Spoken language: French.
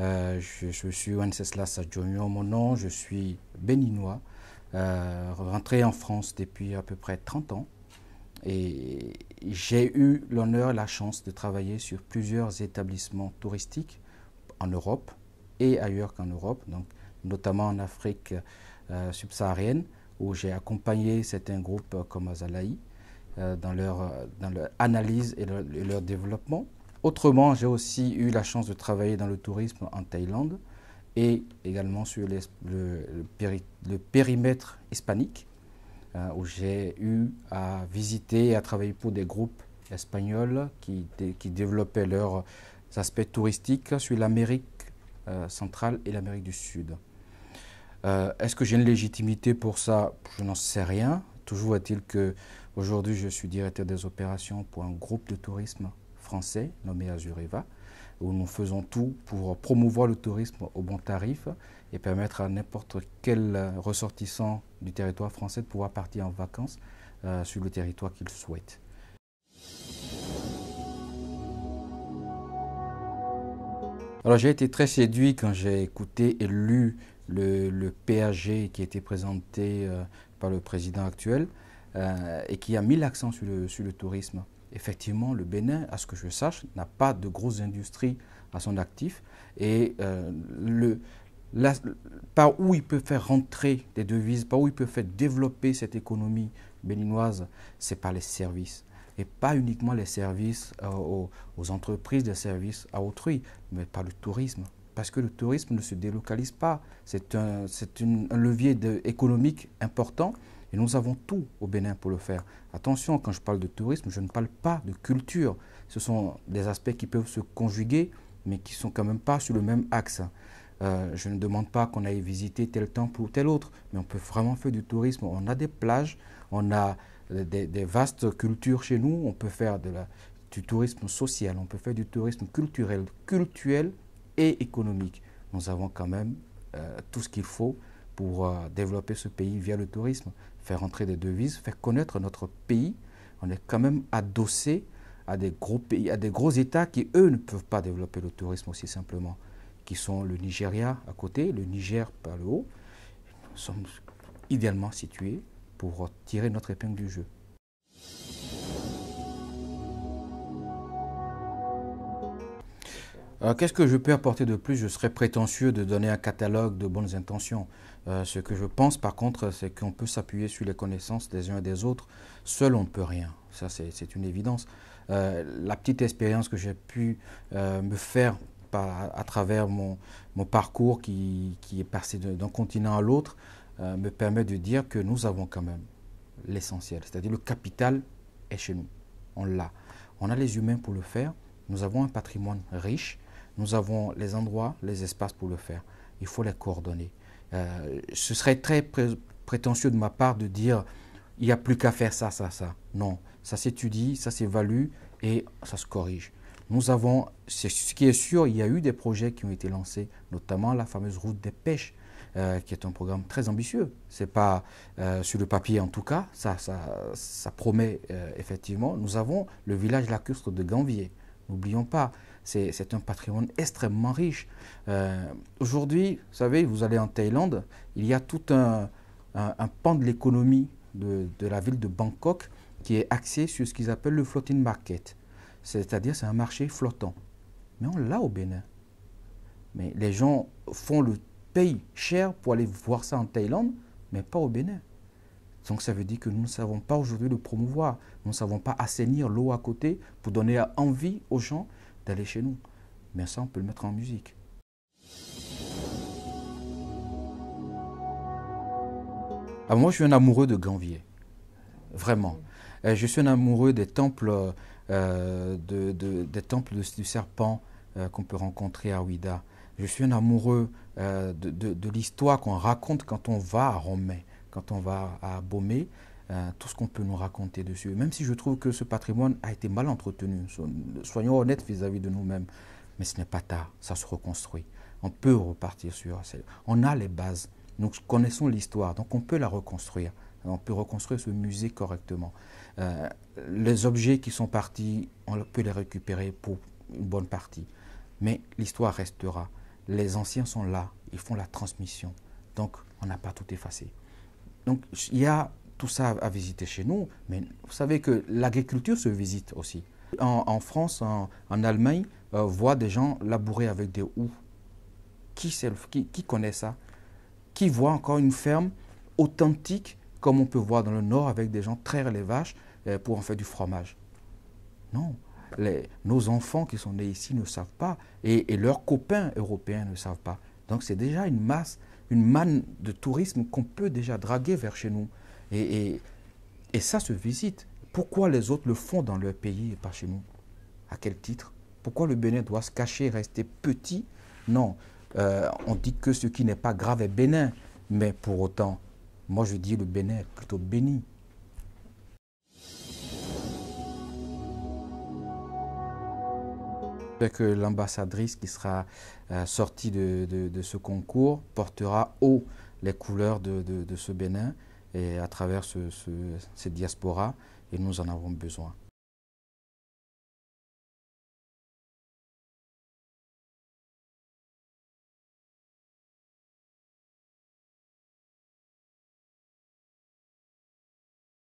Euh, je, suis Wenceslas Adjonio, mon nom, je suis béninois, euh, rentré en France depuis à peu près 30 ans. Et j'ai eu l'honneur, la chance de travailler sur plusieurs établissements touristiques en Europe et ailleurs qu'en Europe, donc notamment en Afrique euh, subsaharienne, où j'ai accompagné certains groupes comme Azalaï dans, leur, analyse et leur développement. Autrement, j'ai aussi eu la chance de travailler dans le tourisme en Thaïlande et également sur le, périmètre hispanique, euh, où j'ai eu à visiter et à travailler pour des groupes espagnols qui, développaient leurs aspects touristiques sur l'Amérique euh, centrale et l'Amérique du Sud. Euh, est-ce que j'ai une légitimité pour ça Je n'en sais rien. Toujours est-il que aujourd'hui je suis directeur des opérations pour un groupe de tourisme français nommé Azureva, où nous faisons tout pour promouvoir le tourisme au bon tarif et permettre à n'importe quel ressortissant du territoire français de pouvoir partir en vacances euh, sur le territoire qu'il souhaite. Alors j'ai été très séduit quand j'ai écouté et lu le, PAG qui a été présenté euh, par le président actuel euh, et qui a mis l'accent sur le, sur le tourisme effectivement, le Bénin, à ce que je sache, n'a pas de grosses industries à son actif. Et euh, le, par où il peut faire rentrer des devises, par où il peut faire développer cette économie béninoise, c'est par les services. Et pas uniquement les services euh, aux, entreprises des services à autrui, mais par le tourisme. Parce que le tourisme ne se délocalise pas. C'est un, un, levier économique important et nous avons tout au Bénin pour le faire. Attention, quand je parle de tourisme, je ne parle pas de culture. Ce sont des aspects qui peuvent se conjuguer, mais qui ne sont quand même pas sur le même axe. Euh, je ne demande pas qu'on aille visiter tel temple ou tel autre, mais on peut vraiment faire du tourisme. On a des plages, on a euh, des, vastes cultures chez nous, on peut faire du tourisme social, on peut faire du tourisme culturel, culturel et économique. Nous avons quand même euh, tout ce qu'il faut pour euh, développer ce pays via le tourisme, faire entrer des devises, faire connaître notre pays. On est quand même adossé à des gros pays, à des gros États qui, eux, ne peuvent pas développer le tourisme aussi simplement, qui sont le Nigeria à côté, le Niger par le haut. Nous sommes idéalement situés pour tirer notre épingle du jeu. Euh, qu'est-ce que je peux apporter de plus Je serais prétentieux de donner un catalogue de bonnes intentions. Euh, ce que je pense, par contre, c'est qu'on peut s'appuyer sur les connaissances des uns et des autres. Seul, on ne peut rien. Ça, c'est une évidence. Euh, la petite expérience que j'ai pu me faire à travers mon, parcours qui, qui, est passé d'un continent à l'autre me permet de dire que nous avons quand même l'essentiel. C'est-à-dire le capital est chez nous. On l'a. On a les humains pour le faire. Nous avons un patrimoine riche. Nous avons les endroits, les espaces pour le faire. Il faut les coordonner. Euh, ce serait très prétentieux de ma part de dire il n'y a plus qu'à faire ça, ça, ça. Non, ça s'étudie, ça s'évalue et ça se corrige. Nous avons, ce qui est sûr, il y a eu des projets qui ont été lancés, notamment la fameuse route des pêches, euh, qui est un programme très ambitieux. Ce n'est pas euh, sur le papier en tout cas, ça, ça, promet effectivement. Nous avons le village lacustre de Ganvier. N'oublions pas, c'est un patrimoine extrêmement riche. Euh, aujourd'hui, vous savez, vous allez en Thaïlande, il y a tout un, pan de l'économie de, la ville de Bangkok qui est axé sur ce qu'ils appellent le floating market. C'est-à-dire, c'est un marché flottant. Mais on l'a au Bénin. Mais les gens font le pays cher pour aller voir ça en Thaïlande, mais pas au Bénin. Donc ça veut dire que nous ne savons pas aujourd'hui le promouvoir. Nous ne savons pas assainir l'eau à côté pour donner envie aux gens d'aller chez nous. Mais ça, on peut le mettre en musique. Alors ah, moi, je suis un amoureux de Ganvier, vraiment. Euh, je suis un amoureux des temples, euh, des temples du serpent euh, qu'on peut rencontrer à Ouida. Je suis un amoureux de, l'histoire qu'on raconte quand on va à Romay, quand on va à Beaumé. Euh, tout ce qu'on peut nous raconter dessus. Même si je trouve que ce patrimoine a été mal entretenu, soyons honnêtes vis-à-vis de nous-mêmes, mais ce n'est pas tard, ça se reconstruit. On peut repartir sur... On a les bases, nous connaissons l'histoire, donc on peut la reconstruire. On peut reconstruire ce musée correctement. Euh, les objets qui sont partis, on peut les récupérer pour une bonne partie. Mais l'histoire restera. Les anciens sont là, ils font la transmission. Donc, on n'a pas tout effacé. Donc, il y a tout ça à visiter chez nous, mais vous savez que l'agriculture se visite aussi. En, France, en, Allemagne, on euh, voit des gens labourer avec des houes. Qui, qui, qui connaît ça Qui voit encore une ferme authentique, comme on peut voir dans le Nord, avec des gens traire les vaches euh, pour en faire du fromage Non. nos enfants qui sont nés ici ne savent pas et leurs copains européens ne savent pas. Donc c'est déjà une masse, une manne de tourisme qu'on peut déjà draguer vers chez nous. Et, ça se visite. Pourquoi les autres le font dans leur pays et pas chez nous À quel titre Pourquoi le Bénin doit se cacher, rester petit Non, euh, on dit que ce qui n'est pas grave est bénin, mais pour autant, moi je dis le Bénin est plutôt béni. que l'ambassadrice qui sera euh, sortie de, ce concours portera haut les couleurs de ce Bénin et à travers ce, ce, cette diaspora et nous en avons besoin.